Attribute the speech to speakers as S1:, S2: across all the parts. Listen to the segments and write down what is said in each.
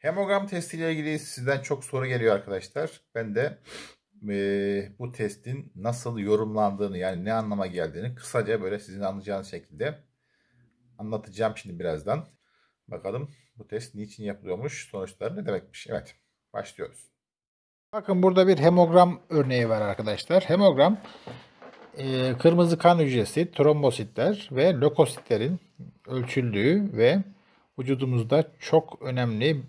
S1: Hemogram testiyle ilgili sizden çok soru geliyor arkadaşlar. Ben de e, bu testin nasıl yorumlandığını yani ne anlama geldiğini kısaca böyle sizin anlayacağınız şekilde anlatacağım şimdi birazdan. Bakalım bu test niçin yapılıyormuş, sonuçları ne demekmiş. Evet, başlıyoruz. Bakın burada bir hemogram örneği var arkadaşlar. Hemogram e, kırmızı kan hücresi, trombositler ve lökositlerin ölçüldüğü ve vücudumuzda çok önemli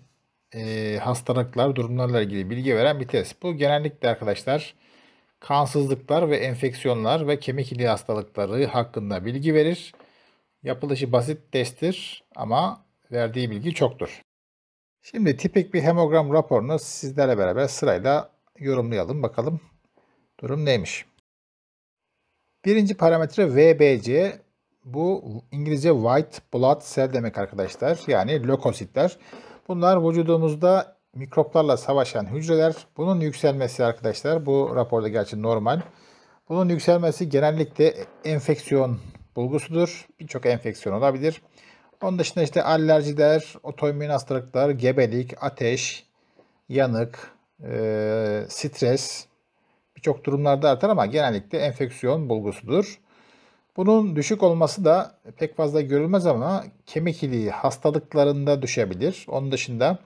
S1: e, hastalıklar, durumlarla ilgili bilgi veren bir test. Bu genellikle arkadaşlar kansızlıklar ve enfeksiyonlar ve kemik iliği hastalıkları hakkında bilgi verir. Yapılışı basit testtir ama verdiği bilgi çoktur. Şimdi tipik bir hemogram raporunu sizlerle beraber sırayla yorumlayalım. Bakalım durum neymiş? Birinci parametre VBC. Bu İngilizce White Blood Cell demek arkadaşlar. Yani lökositler. Bunlar vücudumuzda mikroplarla savaşan hücreler. Bunun yükselmesi arkadaşlar bu raporda gerçi normal. Bunun yükselmesi genellikle enfeksiyon bulgusudur. Birçok enfeksiyon olabilir. Onun dışında işte alerjiler, otoimmün hastalıklar, gebelik, ateş, yanık, e, stres birçok durumlarda artar ama genellikle enfeksiyon bulgusudur. Bunun düşük olması da pek fazla görülmez ama kemik iliği hastalıklarında düşebilir. Onun dışında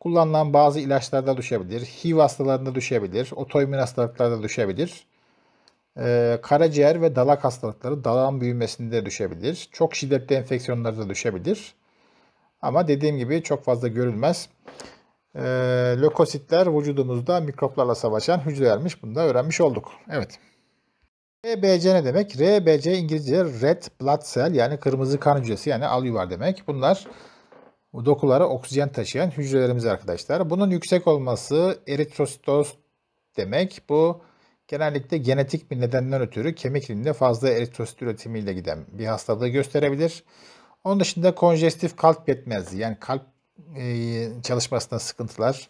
S1: kullanılan bazı ilaçlarda düşebilir. HIV hastalarında düşebilir. Otoimmün hastalıklarda düşebilir. Ee, karaciğer ve dalak hastalıkları dalağın büyümesinde düşebilir. Çok şiddetli enfeksiyonlarda düşebilir. Ama dediğim gibi çok fazla görülmez. Ee, lökositler vücudumuzda mikroplarla savaşan hücrelermiş. Bunu da öğrenmiş olduk. Evet. RBC ne demek? RBC İngilizce red blood cell yani kırmızı kan hücresi yani alyuvar demek. Bunlar dokulara oksijen taşıyan hücrelerimiz arkadaşlar. Bunun yüksek olması eritrositoz demek. Bu genellikle genetik bir nedenden ötürü kemik rininde fazla eritrosit üretimiyle giden bir hastalığı gösterebilir. Onun dışında konjestif kalp yetmezliği yani kalp e, çalışmasında sıkıntılar,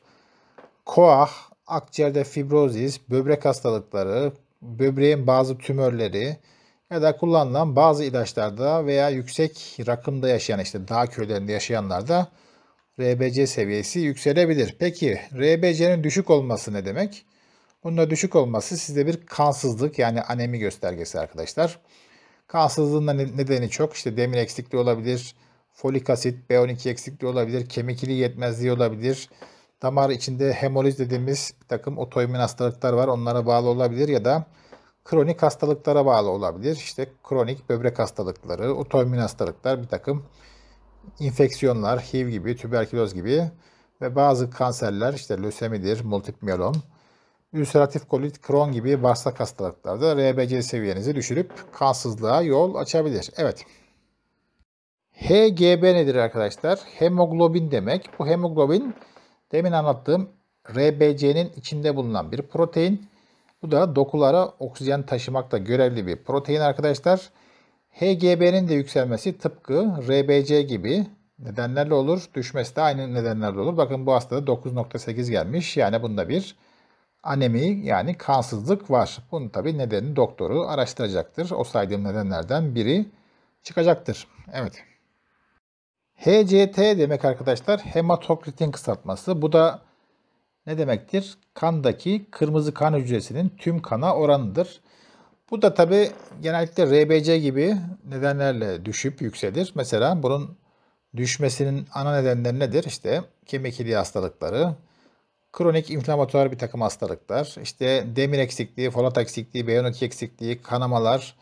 S1: koah, akciğerde fibrozis, böbrek hastalıkları, böbreğin bazı tümörleri ya da kullanılan bazı ilaçlarda veya yüksek rakımda yaşayan işte dağ köylerinde yaşayanlarda RBC seviyesi yükselebilir. Peki RBC'nin düşük olması ne demek? Bunun da düşük olması sizde bir kansızlık yani anemi göstergesi arkadaşlar. Kansızlığın da nedeni çok. işte demir eksikliği olabilir, folik asit, B12 eksikliği olabilir, kemik ili yetmezliği olabilir, Damar içinde hemoliz dediğimiz bir takım otoimmün hastalıklar var. Onlara bağlı olabilir ya da kronik hastalıklara bağlı olabilir. İşte kronik böbrek hastalıkları, otoimmün hastalıklar, bir takım infeksiyonlar, HIV gibi, tüberküloz gibi ve bazı kanserler işte lösemidir, multip miyelom, ülseratif kolit, Kron gibi bağırsak hastalıklarda RBC seviyenizi düşürüp kansızlığa yol açabilir. Evet. HGB nedir arkadaşlar? Hemoglobin demek. Bu hemoglobin Demin anlattığım RBC'nin içinde bulunan bir protein. Bu da dokulara oksijen taşımakta görevli bir protein arkadaşlar. HGB'nin de yükselmesi tıpkı RBC gibi nedenlerle olur. Düşmesi de aynı nedenlerle olur. Bakın bu hastada 9.8 gelmiş. Yani bunda bir anemi yani kansızlık var. Bunun tabi nedeni doktoru araştıracaktır. O saydığım nedenlerden biri çıkacaktır. Evet. HCT demek arkadaşlar hematokritin kısaltması. Bu da ne demektir? Kandaki kırmızı kan hücresinin tüm kana oranıdır. Bu da tabi genellikle RBC gibi nedenlerle düşüp yükselir. Mesela bunun düşmesinin ana nedenleri nedir? İşte kemik iliği hastalıkları, kronik inflamatuar bir takım hastalıklar, işte demir eksikliği, folat eksikliği, B12 eksikliği, kanamalar,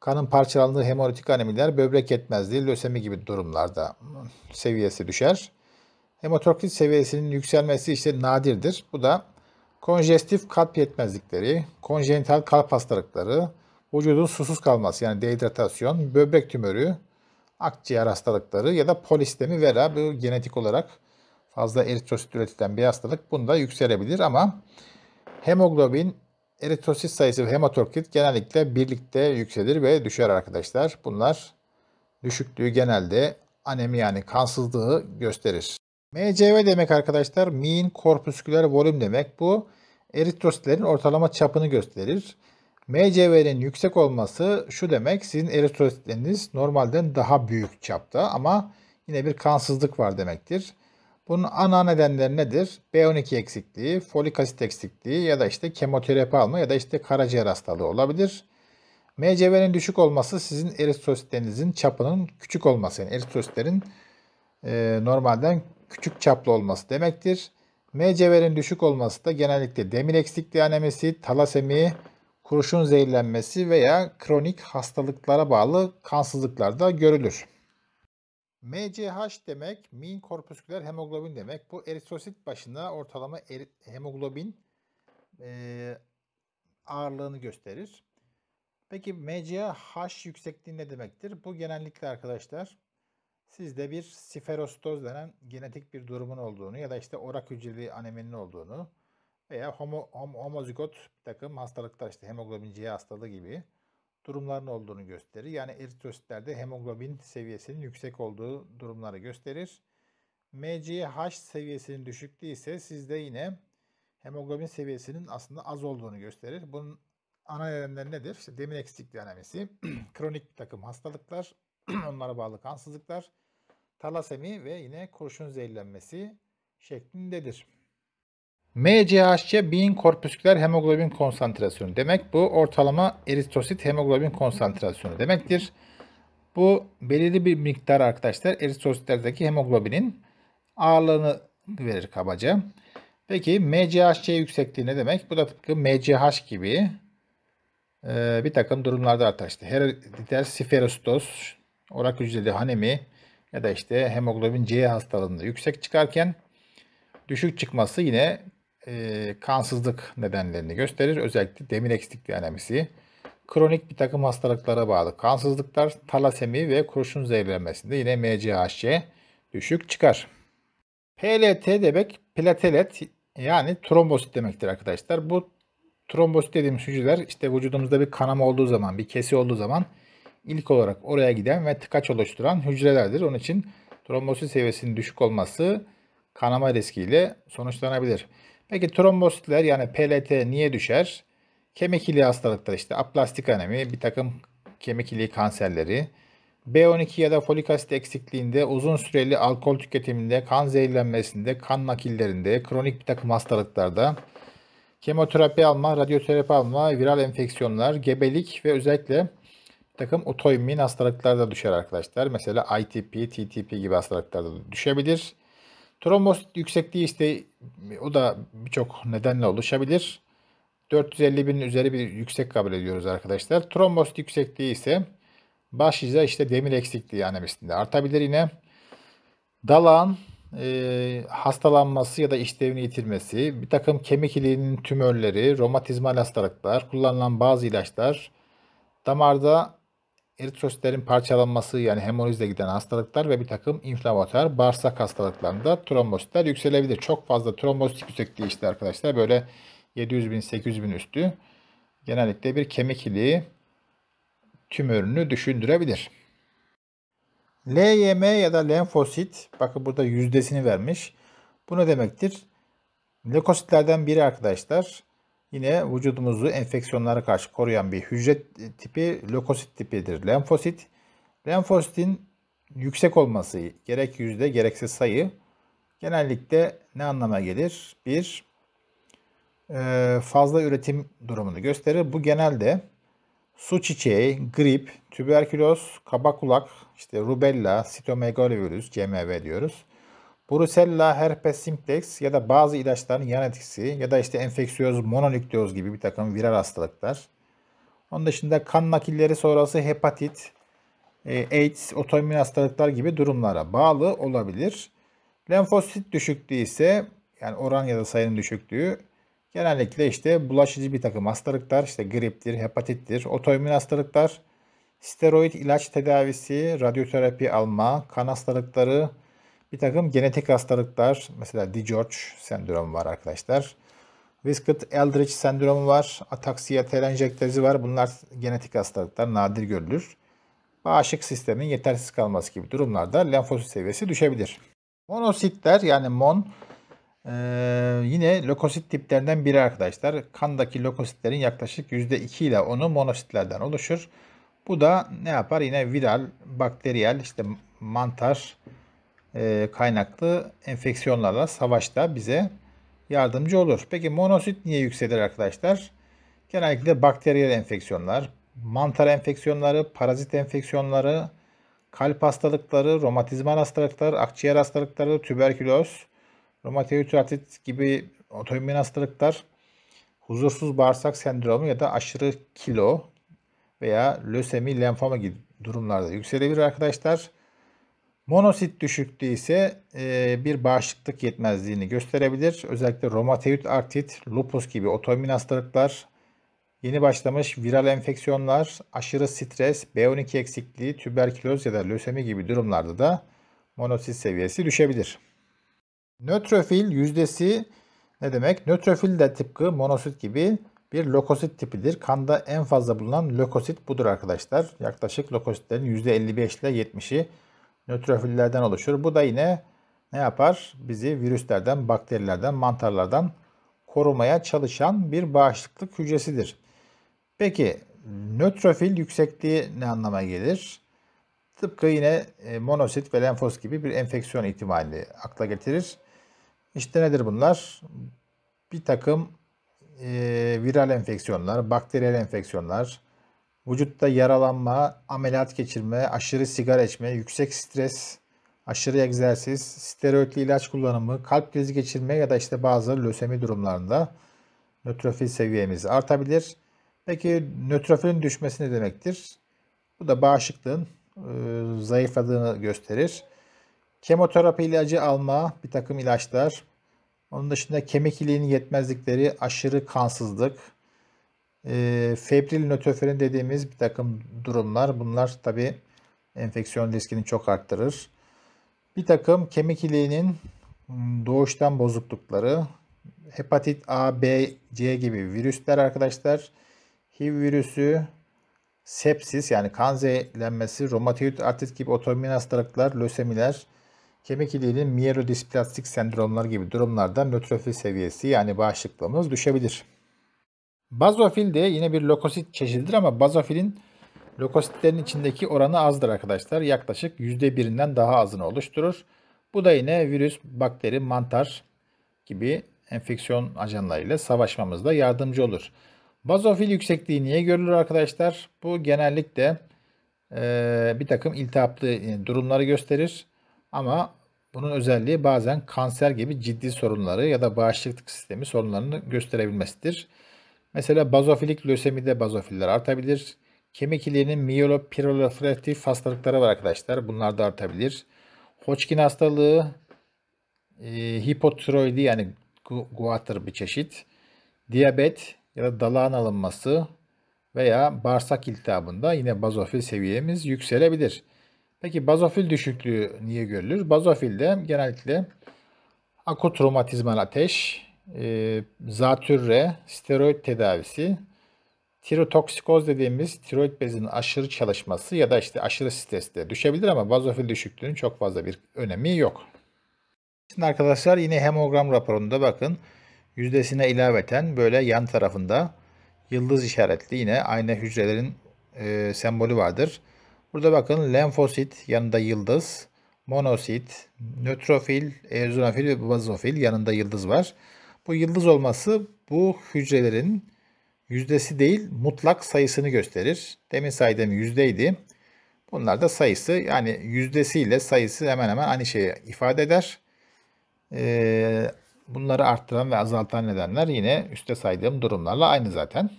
S1: Kanın parçalandığı hemolitik anemiler böbrek yetmezliği, lösemi gibi durumlarda seviyesi düşer. Hematokrit seviyesinin yükselmesi işte nadirdir. Bu da konjestif kalp yetmezlikleri, konjenital kalp hastalıkları, vücudun susuz kalması yani dehidratasyon, böbrek tümörü, akciğer hastalıkları ya da polistemi vera bu genetik olarak fazla eritrosit üretilen bir hastalık. Bunda yükselebilir ama hemoglobin eritrosit sayısı ve hematokrit genellikle birlikte yükselir ve düşer arkadaşlar. Bunlar düşüklüğü genelde anemi yani kansızlığı gösterir. MCV demek arkadaşlar mean corpuscular volume demek. Bu eritrositlerin ortalama çapını gösterir. MCV'nin yüksek olması şu demek sizin eritrositleriniz normalden daha büyük çapta ama yine bir kansızlık var demektir. Bunun ana nedenleri nedir? B12 eksikliği, folik asit eksikliği ya da işte kemoterapi alma ya da işte karaciğer hastalığı olabilir. MCV'nin düşük olması sizin eritrositlerinizin çapının küçük olması. Yani eritrositlerin e, normalden küçük çaplı olması demektir. MCV'nin düşük olması da genellikle demir eksikliği anemisi, talasemi, kurşun zehirlenmesi veya kronik hastalıklara bağlı kansızlıklarda görülür. MCH demek min korpüsküler hemoglobin demek. Bu eritrosit başına ortalama eri, hemoglobin e, ağırlığını gösterir. Peki MCH yüksekliği ne demektir? Bu genellikle arkadaşlar sizde bir siferostoz denen genetik bir durumun olduğunu ya da işte orak hücreli aneminin olduğunu veya homo, hom, homozigot bir takım hastalıklar işte hemoglobin C hastalığı gibi durumların olduğunu gösterir. Yani eritrositlerde hemoglobin seviyesinin yüksek olduğu durumları gösterir. MCH seviyesinin düşüklüğü ise sizde yine hemoglobin seviyesinin aslında az olduğunu gösterir. Bunun ana nedenleri nedir? İşte demir eksikliği anemisi, kronik bir takım hastalıklar, onlara bağlı kansızlıklar, talasemi ve yine kurşun zehirlenmesi şeklindedir. MCHC beyin korpüsküler hemoglobin konsantrasyonu demek. Bu ortalama eritrosit hemoglobin konsantrasyonu demektir. Bu belirli bir miktar arkadaşlar eritrositlerdeki hemoglobinin ağırlığını verir kabaca. Peki MCHC yüksekliği ne demek? Bu da tıpkı MCH gibi e, bir takım durumlarda arkadaşlar. Herediter siferostos, orak hücreli hanemi ya da işte hemoglobin C hastalığında yüksek çıkarken düşük çıkması yine e, kansızlık nedenlerini gösterir. Özellikle demir eksikliği anemisi, kronik bir takım hastalıklara bağlı kansızlıklar, talasemi ve kurşun zehirlenmesinde yine MCHC düşük çıkar. PLT demek platelet yani trombosit demektir arkadaşlar. Bu trombosit dediğimiz hücreler işte vücudumuzda bir kanama olduğu zaman, bir kesi olduğu zaman ilk olarak oraya giden ve tıkaç oluşturan hücrelerdir. Onun için trombosit seviyesinin düşük olması kanama riskiyle sonuçlanabilir. Peki trombositler yani PLT niye düşer? Kemik iliği hastalıkları işte aplastik anemi, bir takım kemik iliği kanserleri, B12 ya da folik asit eksikliğinde, uzun süreli alkol tüketiminde, kan zehirlenmesinde, kan nakillerinde, kronik bir takım hastalıklarda, kemoterapi alma, radyoterapi alma, viral enfeksiyonlar, gebelik ve özellikle takım otoimmün hastalıklarda düşer arkadaşlar. Mesela ITP, TTP gibi hastalıklarda düşebilir. Trombosit yüksekliği işte o da birçok nedenle oluşabilir. 450 binin üzeri bir yüksek kabul ediyoruz arkadaşlar. Trombosit yüksekliği ise başlıca işte demir eksikliği anemisinde artabilir yine. Dalağın e, hastalanması ya da işlevini yitirmesi, bir takım kemik iliğinin tümörleri, romatizmal hastalıklar, kullanılan bazı ilaçlar, damarda eritrositlerin parçalanması yani hemolizle giden hastalıklar ve bir takım inflamatör bağırsak hastalıklarında trombositler yükselebilir. Çok fazla trombositik yüksekliği işte arkadaşlar böyle 700 bin 800 bin üstü genellikle bir kemik iliği tümörünü düşündürebilir. LYM ya da lenfosit bakın burada yüzdesini vermiş. Bu ne demektir? Lökositlerden biri arkadaşlar Yine vücudumuzu enfeksiyonlara karşı koruyan bir hücre tipi lökosit tipidir. Lenfosit. Lenfositin yüksek olması gerek yüzde gerekse sayı genellikle ne anlama gelir? Bir e, fazla üretim durumunu gösterir. Bu genelde su çiçeği, grip, tüberküloz, kabak kulak, işte rubella, sitomegalovirüs CMV diyoruz. Brusella herpes simplex ya da bazı ilaçların yan etkisi ya da işte enfeksiyöz mononükleoz gibi bir takım viral hastalıklar. Onun dışında kan nakilleri sonrası hepatit, e, AIDS, otoimmün hastalıklar gibi durumlara bağlı olabilir. Lenfosit düşüklüğü ise yani oran ya da sayının düşüklüğü genellikle işte bulaşıcı bir takım hastalıklar işte griptir, hepatittir, otoimmün hastalıklar, steroid ilaç tedavisi, radyoterapi alma, kan hastalıkları, bir takım genetik hastalıklar mesela DiGeorge sendromu var arkadaşlar. Wiskott Eldridge sendromu var. Ataksiya telanjektezi var. Bunlar genetik hastalıklar nadir görülür. Bağışık sistemin yetersiz kalması gibi durumlarda lenfosit seviyesi düşebilir. Monositler yani mon ee, yine lökosit tiplerinden biri arkadaşlar. Kandaki lökositlerin yaklaşık %2 ile 10'u monositlerden oluşur. Bu da ne yapar? Yine viral, bakteriyel, işte mantar, e, kaynaklı enfeksiyonlarla savaşta bize yardımcı olur. Peki monosit niye yükselir arkadaşlar? Genellikle bakteriyel enfeksiyonlar, mantar enfeksiyonları, parazit enfeksiyonları, kalp hastalıkları, romatizmal hastalıklar, akciğer hastalıkları, tüberküloz, romatoid artrit gibi otoimmün hastalıklar, huzursuz bağırsak sendromu ya da aşırı kilo veya lösemi, lenfoma gibi durumlarda yükselebilir arkadaşlar. Monosit düşüklüğü ise e, bir bağışıklık yetmezliğini gösterebilir. Özellikle romatoid artrit, lupus gibi otoimmün hastalıklar, yeni başlamış viral enfeksiyonlar, aşırı stres, B12 eksikliği, tüberküloz ya da lösemi gibi durumlarda da monosit seviyesi düşebilir. Nötrofil yüzdesi ne demek? Nötrofil de tıpkı monosit gibi bir lökosit tipidir. Kanda en fazla bulunan lökosit budur arkadaşlar. Yaklaşık lökositlerin %55 ile 70'i nötrofillerden oluşur. Bu da yine ne yapar? Bizi virüslerden, bakterilerden, mantarlardan korumaya çalışan bir bağışıklık hücresidir. Peki nötrofil yüksekliği ne anlama gelir? Tıpkı yine e, monosit ve lenfos gibi bir enfeksiyon ihtimali akla getirir. İşte nedir bunlar? Bir takım e, viral enfeksiyonlar, bakteriyel enfeksiyonlar, Vücutta yaralanma, ameliyat geçirme, aşırı sigara içme, yüksek stres, aşırı egzersiz, steroidli ilaç kullanımı, kalp krizi geçirme ya da işte bazı lösemi durumlarında nötrofil seviyemiz artabilir. Peki nötrofilin düşmesi ne demektir? Bu da bağışıklığın e, zayıfladığını gösterir. Kemoterapi ilacı alma, bir takım ilaçlar. Onun dışında kemik iliğinin yetmezlikleri, aşırı kansızlık, e, ee, febril nötroferin dediğimiz bir takım durumlar. Bunlar tabi enfeksiyon riskini çok arttırır. Bir takım kemik iliğinin hmm, doğuştan bozuklukları, hepatit A, B, C gibi virüsler arkadaşlar. HIV virüsü, sepsis yani kan zehirlenmesi, romatoid artrit gibi otoimmün hastalıklar, lösemiler, kemik iliğinin miyelodisplastik sendromlar gibi durumlarda nötrofil seviyesi yani bağışıklığımız düşebilir. Bazofil de yine bir lokosit çeşididir ama bazofilin lokositlerin içindeki oranı azdır arkadaşlar. Yaklaşık %1'inden daha azını oluşturur. Bu da yine virüs, bakteri, mantar gibi enfeksiyon ajanlarıyla savaşmamızda yardımcı olur. Bazofil yüksekliği niye görülür arkadaşlar? Bu genellikle e, bir takım iltihaplı e, durumları gösterir. Ama bunun özelliği bazen kanser gibi ciddi sorunları ya da bağışıklık sistemi sorunlarını gösterebilmesidir. Mesela bazofilik lösemide bazofiller artabilir. Kemik iliğinin miyelopiroliferatif hastalıkları var arkadaşlar. Bunlar da artabilir. Hodgkin hastalığı e, hipotiroidi yani gu guatr bir çeşit. Diyabet ya da dalağın alınması veya bağırsak iltihabında yine bazofil seviyemiz yükselebilir. Peki bazofil düşüklüğü niye görülür? Bazofilde genellikle akut romatizmal ateş, ee, zatürre, steroid tedavisi, tirotoksikoz dediğimiz tiroid bezinin aşırı çalışması ya da işte aşırı streste düşebilir ama bazofil düşüklüğünün çok fazla bir önemi yok. Şimdi arkadaşlar yine hemogram raporunda bakın yüzdesine ilaveten böyle yan tarafında yıldız işaretli yine aynı hücrelerin e, sembolü vardır. Burada bakın lenfosit yanında yıldız, monosit, nötrofil, eozinofil ve bazofil yanında yıldız var. Bu yıldız olması bu hücrelerin yüzdesi değil mutlak sayısını gösterir. Demin saydığım yüzdeydi. Bunlar da sayısı yani yüzdesiyle sayısı hemen hemen aynı şeyi ifade eder. Ee, bunları arttıran ve azaltan nedenler yine üste saydığım durumlarla aynı zaten.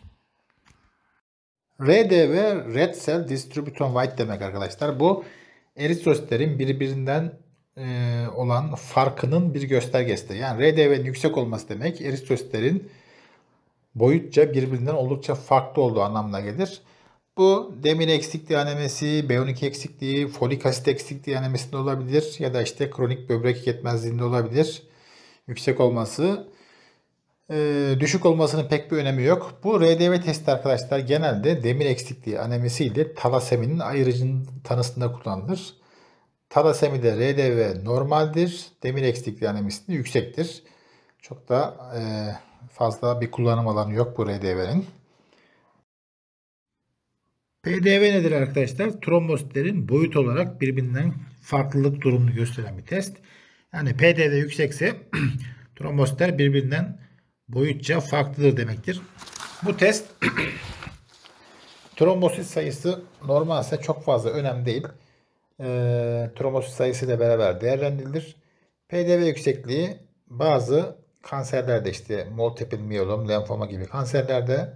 S1: RD ve Red Cell Distributon White demek arkadaşlar. Bu eritrositlerin birbirinden e, olan farkının bir göstergesi Yani RDV'nin yüksek olması demek eritrositlerin boyutça birbirinden oldukça farklı olduğu anlamına gelir. Bu demir eksikliği anemisi, B12 eksikliği, folik asit eksikliği anemisinde olabilir ya da işte kronik böbrek yetmezliğinde olabilir. Yüksek olması e, düşük olmasının pek bir önemi yok. Bu RDV testi arkadaşlar genelde demir eksikliği anemisi ile talaseminin ayrıcının tanısında kullanılır. Tarasemide RDV normaldir. Demir eksikliği anemisinde yüksektir. Çok da e, fazla bir kullanım alanı yok bu RDV'nin. PDV nedir arkadaşlar? Trombositlerin boyut olarak birbirinden farklılık durumunu gösteren bir test. Yani PDV yüksekse trombositler birbirinden boyutça farklıdır demektir. Bu test trombosit sayısı normalse çok fazla önemli değil e, tromosit sayısı ile beraber değerlendirilir. PDV yüksekliği bazı kanserlerde işte multiple miyolom, lenfoma gibi kanserlerde,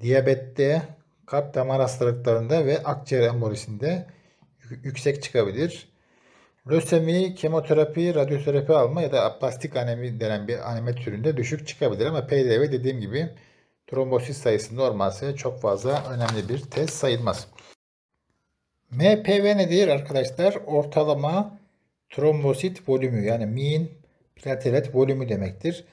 S1: diyabette, kalp damar hastalıklarında ve akciğer embolisinde yüksek çıkabilir. Lösemi, kemoterapi, radyoterapi alma ya da aplastik anemi denen bir anemi türünde düşük çıkabilir ama PDV dediğim gibi trombosit sayısı normalse çok fazla önemli bir test sayılmaz. MPV nedir arkadaşlar? Ortalama trombosit volümü yani mean platelet volümü demektir.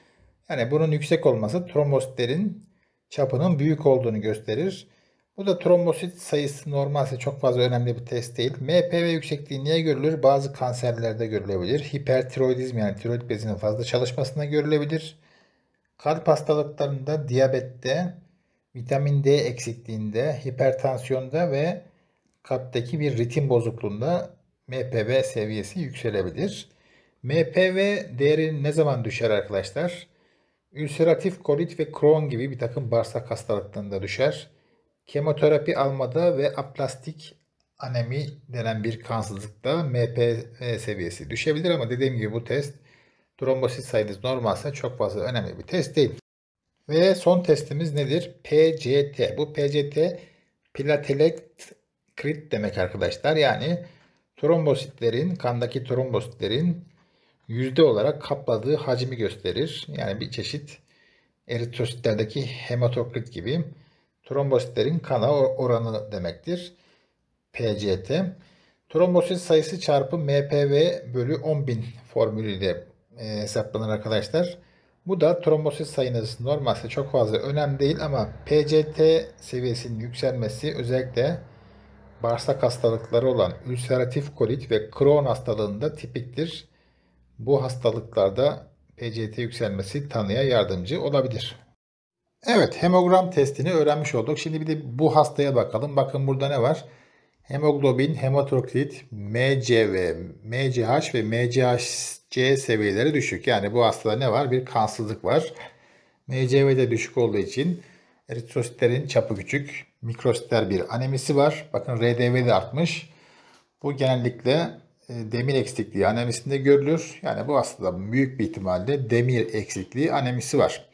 S1: Yani bunun yüksek olması trombositlerin çapının büyük olduğunu gösterir. Bu da trombosit sayısı normalse çok fazla önemli bir test değil. MPV yüksekliği niye görülür? Bazı kanserlerde görülebilir. Hipertiroidizm yani tiroid bezinin fazla çalışmasında görülebilir. Kalp hastalıklarında, diyabette, vitamin D eksikliğinde, hipertansiyonda ve kalpteki bir ritim bozukluğunda MPV seviyesi yükselebilir. MPV değeri ne zaman düşer arkadaşlar? Ülseratif kolit ve Crohn gibi bir takım bağırsak hastalıklarında düşer. Kemoterapi almada ve aplastik anemi denen bir kansızlıkta MPV seviyesi düşebilir ama dediğim gibi bu test trombosit sayınız normalse çok fazla önemli bir test değil. Ve son testimiz nedir? PCT. Bu PCT platelet Krit demek arkadaşlar. Yani trombositlerin, kandaki trombositlerin yüzde olarak kapladığı hacmi gösterir. Yani bir çeşit eritrositlerdeki hematokrit gibi trombositlerin kana oranı demektir. PCT. Trombosit sayısı çarpı MPV bölü 10.000 formülüyle e, hesaplanır arkadaşlar. Bu da trombosit sayınız normalse çok fazla önemli değil ama PCT seviyesinin yükselmesi özellikle bağırsak hastalıkları olan ülseratif kolit ve Crohn hastalığında tipiktir. Bu hastalıklarda PCT yükselmesi tanıya yardımcı olabilir. Evet hemogram testini öğrenmiş olduk. Şimdi bir de bu hastaya bakalım. Bakın burada ne var? Hemoglobin, hematokrit, MCV, MCH ve MCHC seviyeleri düşük. Yani bu hastada ne var? Bir kansızlık var. MCV de düşük olduğu için Eritrositlerin çapı küçük. Mikrositler bir anemisi var. Bakın RDV de artmış. Bu genellikle e, demir eksikliği anemisinde görülür. Yani bu aslında büyük bir ihtimalle demir eksikliği anemisi var.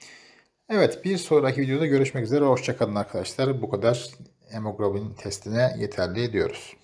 S1: Evet bir sonraki videoda görüşmek üzere. Hoşçakalın arkadaşlar. Bu kadar hemoglobin testine yeterli diyoruz.